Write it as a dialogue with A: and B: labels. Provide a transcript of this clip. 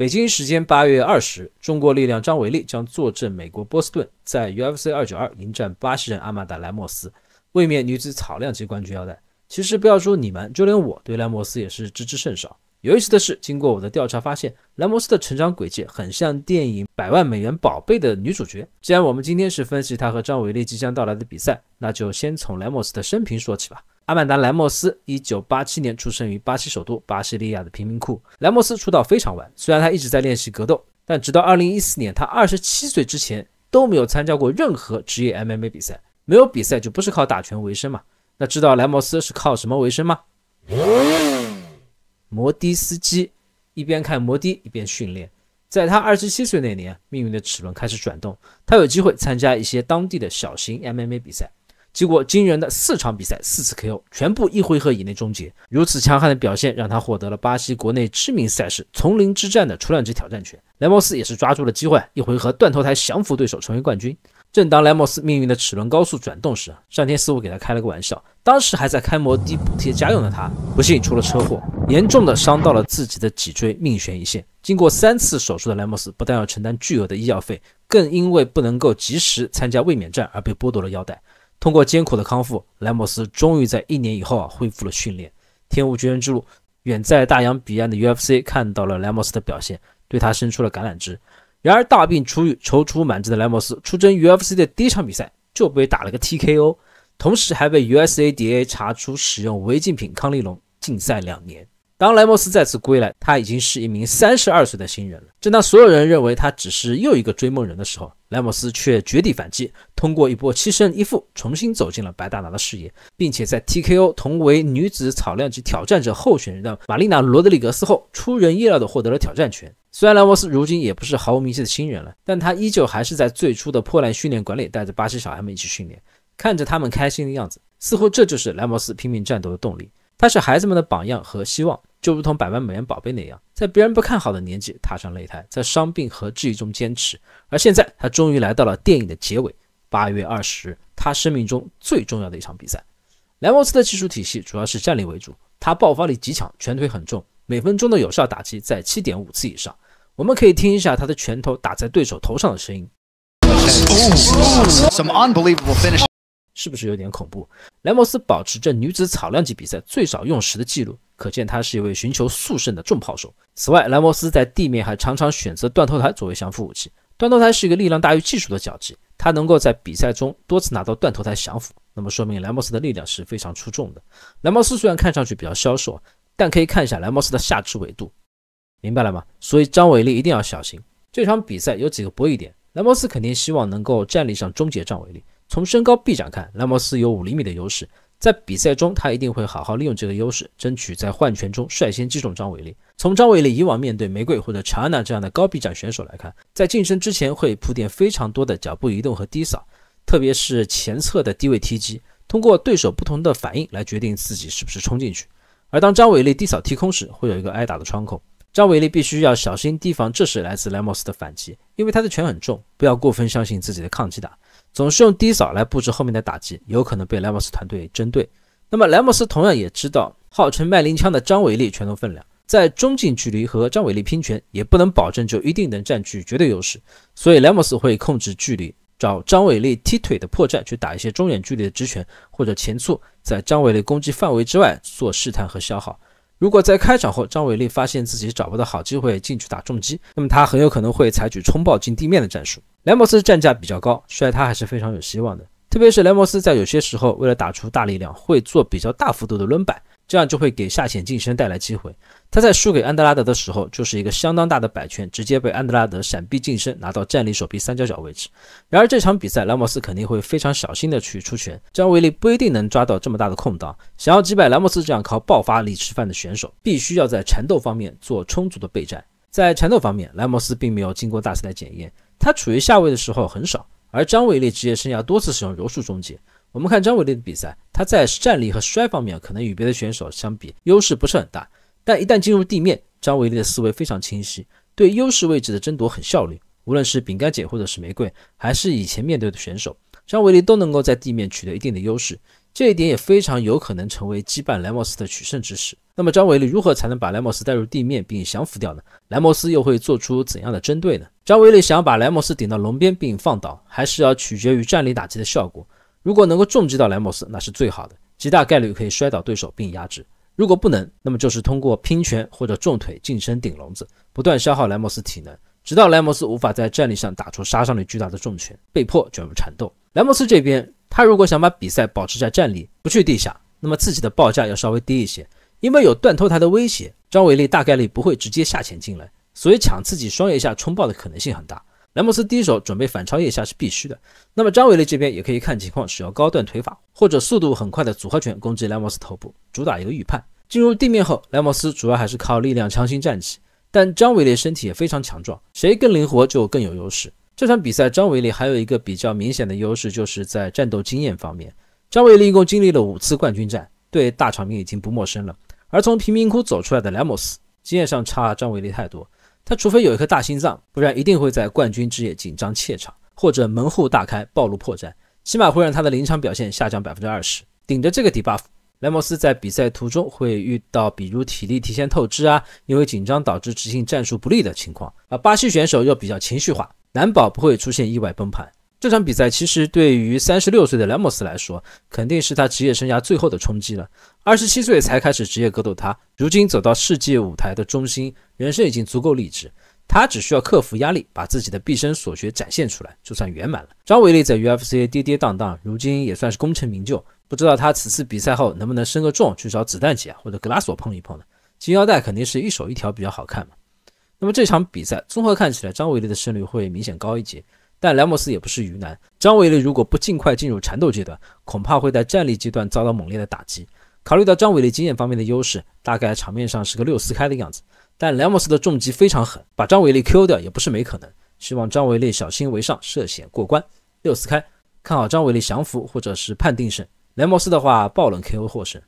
A: 北京时间八月二十，中国力量张伟丽将坐镇美国波士顿，在 UFC 二九二迎战巴西人阿曼达莱莫斯，卫冕女子草量级冠军腰带。其实，不要说你们，就连我对莱莫斯也是知之甚少。有意思的是，经过我的调查发现，莱莫斯的成长轨迹很像电影《百万美元宝贝》的女主角。既然我们今天是分析她和张伟丽即将到来的比赛，那就先从莱莫斯的生平说起吧。阿曼达·莱莫斯，一九八七年出生于巴西首都巴西利亚的贫民窟。莱莫斯出道非常晚，虽然他一直在练习格斗，但直到二零一四年，他二十七岁之前都没有参加过任何职业 MMA 比赛。没有比赛就不是靠打拳为生嘛？那知道莱莫斯是靠什么为生吗？摩的司机一边开摩的一边训练。在他二十七岁那年，命运的齿轮开始转动，他有机会参加一些当地的小型 MMA 比赛。结果惊人的四场比赛，四次 KO，全部一回合以内终结。如此强悍的表现，让他获得了巴西国内知名赛事《丛林之战》的初量级挑战权。莱莫斯也是抓住了机会，一回合断头台降服对手，成为冠军。正当莱莫斯命运的齿轮高速转动时，上天似乎给他开了个玩笑。当时还在开摩的补贴家用的他，不幸出了车祸，严重的伤到了自己的脊椎，命悬一线。经过三次手术的莱莫斯，不但要承担巨额的医药费，更因为不能够及时参加卫冕战而被剥夺了腰带。通过艰苦的康复，莱莫斯终于在一年以后啊恢复了训练。天无绝人之路，远在大洋彼岸的 UFC 看到了莱莫斯的表现，对他伸出了橄榄枝。然而，大病初愈、踌躇满志的莱莫斯出征 UFC 的第一场比赛就被打了个 TKO，同时还被 USADA 查出使用违禁品康力龙，禁赛两年。当莱莫斯再次归来，他已经是一名三十二岁的新人了。正当所有人认为他只是又一个追梦人的时候，莱莫斯却绝地反击，通过一波七胜一负，重新走进了白大拿的视野，并且在 TKO 同为女子草量级挑战者候选人的玛丽娜·罗德里格斯后，出人意料地获得了挑战权。虽然莱莫斯如今也不是毫无名气的新人了，但他依旧还是在最初的破烂训练馆里带着巴西小孩们一起训练，看着他们开心的样子，似乎这就是莱莫斯拼命战斗的动力。他是孩子们的榜样和希望。就如同百万美元宝贝那样，在别人不看好的年纪踏上擂台，在伤病和质疑中坚持。而现在，他终于来到了电影的结尾。八月二十日，他生命中最重要的一场比赛。莱莫斯的技术体系主要是站立为主，他爆发力极强，拳腿很重，每分钟的有效打击在七点五次以上。我们可以听一下他的拳头打在对手头上的声音，是不是有点恐怖？莱 莫 斯保持着女子草量级比赛最少用时的记录。可见他是一位寻求速胜的重炮手。此外，莱莫斯在地面还常常选择断头台作为降服武器。断头台是一个力量大于技术的脚技，他能够在比赛中多次拿到断头台降服，那么说明莱莫斯的力量是非常出众的。莱莫斯虽然看上去比较消瘦，但可以看一下莱莫斯的下肢维度，明白了吗？所以张伟丽一定要小心这场比赛有几个博弈点。莱莫斯肯定希望能够站立上终结张伟丽。从身高臂展看，莱莫斯有五厘米的优势。在比赛中，他一定会好好利用这个优势，争取在换拳中率先击中张伟丽。从张伟丽以往面对玫瑰或者乔安娜这样的高臂展选手来看，在近身之前会铺垫非常多的脚步移动和低扫，特别是前侧的低位踢击，通过对手不同的反应来决定自己是不是冲进去。而当张伟丽低扫踢空时，会有一个挨打的窗口，张伟丽必须要小心提防这是来自莱莫斯的反击，因为他的拳很重，不要过分相信自己的抗击打。总是用低扫来布置后面的打击，有可能被莱莫斯团队针对。那么莱莫斯同样也知道号称麦林枪的张伟丽拳头分量，在中近距离和张伟丽拼拳，也不能保证就一定能占据绝对优势。所以莱莫斯会控制距离，找张伟丽踢腿的破绽，去打一些中远距离的直拳或者前促，在张伟丽攻击范围之外做试探和消耗。如果在开场后，张伟丽发现自己找不到好机会进去打重击，那么他很有可能会采取冲爆进地面的战术。莱莫斯战价比较高，摔他还是非常有希望的。特别是莱莫斯在有些时候为了打出大力量，会做比较大幅度的抡摆。这样就会给下潜近身带来机会。他在输给安德拉德的时候，就是一个相当大的摆拳，直接被安德拉德闪避近身，拿到站立手臂三角角位置。然而这场比赛，莱莫斯肯定会非常小心的去出拳，张伟丽不一定能抓到这么大的空档。想要击败莱莫斯这样靠爆发力吃饭的选手，必须要在缠斗方面做充足的备战。在缠斗方面，莱莫斯并没有经过大赛的检验，他处于下位的时候很少，而张伟丽职业生涯多次使用柔术终结。我们看张伟丽的比赛，她在站立和摔方面可能与别的选手相比优势不是很大，但一旦进入地面，张伟丽的思维非常清晰，对优势位置的争夺很效率。无论是饼干姐或者是玫瑰，还是以前面对的选手，张伟丽都能够在地面取得一定的优势。这一点也非常有可能成为击败莱莫斯的取胜之匙。那么张伟丽如何才能把莱莫斯带入地面并降服掉呢？莱莫斯又会做出怎样的针对呢？张伟丽想要把莱莫斯顶到笼边并放倒，还是要取决于站立打击的效果。如果能够重击到莱莫斯，那是最好的，极大概率可以摔倒对手并压制。如果不能，那么就是通过拼拳或者重腿近身顶笼子，不断消耗莱莫斯体能，直到莱莫斯无法在站立上打出杀伤力巨大的重拳，被迫卷入缠斗。莱莫斯这边，他如果想把比赛保持在站立，不去地下，那么自己的报价要稍微低一些，因为有断头台的威胁，张伟丽大概率不会直接下潜进来，所以抢自己双腋下冲爆的可能性很大。莱莫斯第一手准备反超腋下是必须的，那么张伟丽这边也可以看情况使用高段腿法或者速度很快的组合拳攻击莱莫斯头部，主打一个预判。进入地面后，莱莫斯主要还是靠力量强行站起，但张伟丽身体也非常强壮，谁更灵活就更有优势。这场比赛张伟丽还有一个比较明显的优势，就是在战斗经验方面，张伟丽一共经历了五次冠军战，对大场面已经不陌生了，而从贫民窟走出来的莱莫斯，经验上差张伟丽太多。他除非有一颗大心脏，不然一定会在冠军之夜紧张怯场，或者门户大开暴露破绽，起码会让他的临场表现下降百分之二十。顶着这个 d e buff，莱莫斯在比赛途中会遇到比如体力提前透支啊，因为紧张导致执行战术不利的情况而巴西选手又比较情绪化，难保不会出现意外崩盘。这场比赛其实对于三十六岁的莱莫斯来说，肯定是他职业生涯最后的冲击了。二十七岁才开始职业格斗，他如今走到世界舞台的中心，人生已经足够励志。他只需要克服压力，把自己的毕生所学展现出来，就算圆满了。张伟丽在 UFC 跌跌宕荡，如今也算是功成名就。不知道他此次比赛后能不能升个重去找子弹姐或者格拉索碰一碰呢？金腰带肯定是一手一条比较好看嘛。那么这场比赛综合看起来，张伟丽的胜率会明显高一截。但莱莫斯也不是鱼腩，张伟丽如果不尽快进入缠斗阶段，恐怕会在站立阶段遭到猛烈的打击。考虑到张伟丽经验方面的优势，大概场面上是个六四开的样子。但莱莫斯的重击非常狠，把张伟丽 KO 掉也不是没可能。希望张伟丽小心为上，涉险过关，六四开，看好张伟丽降服或者是判定胜。莱莫斯的话，爆冷 KO 获胜。